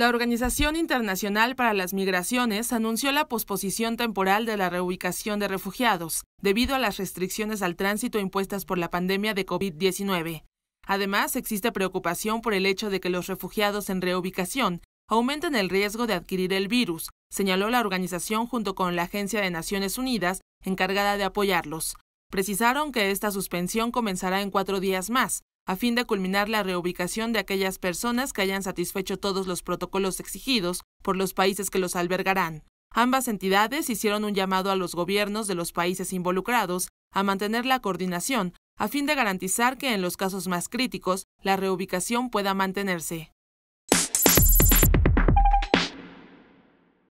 La Organización Internacional para las Migraciones anunció la posposición temporal de la reubicación de refugiados, debido a las restricciones al tránsito impuestas por la pandemia de COVID-19. Además, existe preocupación por el hecho de que los refugiados en reubicación aumenten el riesgo de adquirir el virus, señaló la organización junto con la Agencia de Naciones Unidas encargada de apoyarlos. Precisaron que esta suspensión comenzará en cuatro días más, a fin de culminar la reubicación de aquellas personas que hayan satisfecho todos los protocolos exigidos por los países que los albergarán. Ambas entidades hicieron un llamado a los gobiernos de los países involucrados a mantener la coordinación a fin de garantizar que en los casos más críticos la reubicación pueda mantenerse.